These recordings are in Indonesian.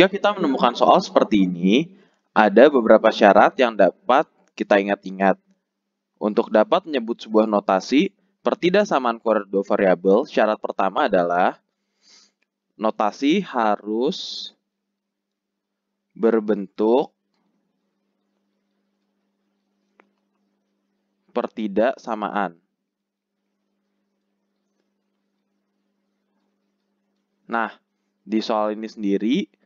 Jika kita menemukan soal seperti ini, ada beberapa syarat yang dapat kita ingat-ingat. Untuk dapat menyebut sebuah notasi, pertidaksamaan kuadrat dua variabel, syarat pertama adalah notasi harus berbentuk pertidaksamaan. Nah, di soal ini sendiri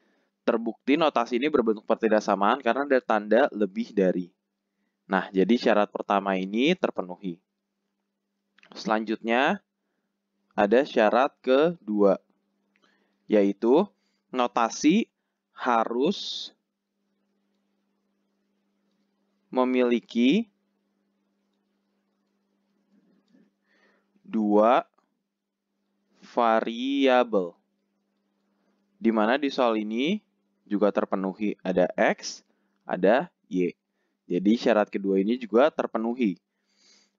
Terbukti notasi ini berbentuk pertidaksamaan karena ada tanda lebih dari. Nah, jadi syarat pertama ini terpenuhi. Selanjutnya, ada syarat kedua, yaitu notasi harus memiliki dua variabel. Di mana di soal ini juga terpenuhi. Ada X, ada Y. Jadi syarat kedua ini juga terpenuhi.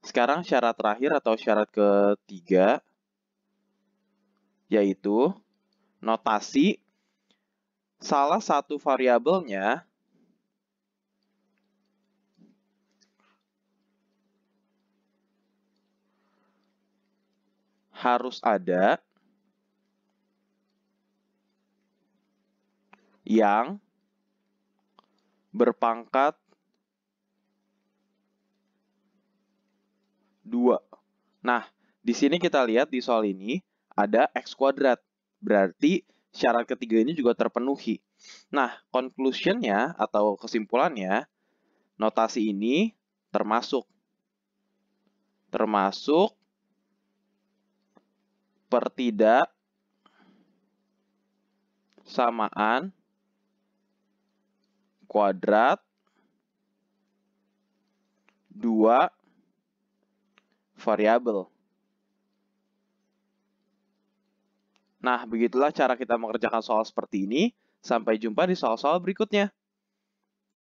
Sekarang syarat terakhir atau syarat ketiga, yaitu notasi salah satu variabelnya harus ada yang berpangkat dua. Nah, di sini kita lihat di soal ini ada x kuadrat. Berarti syarat ketiga ini juga terpenuhi. Nah, conclusionnya atau kesimpulannya, notasi ini termasuk termasuk pertidaksamaan. samaan kuadrat 2 variabel. Nah, begitulah cara kita mengerjakan soal seperti ini. Sampai jumpa di soal-soal berikutnya.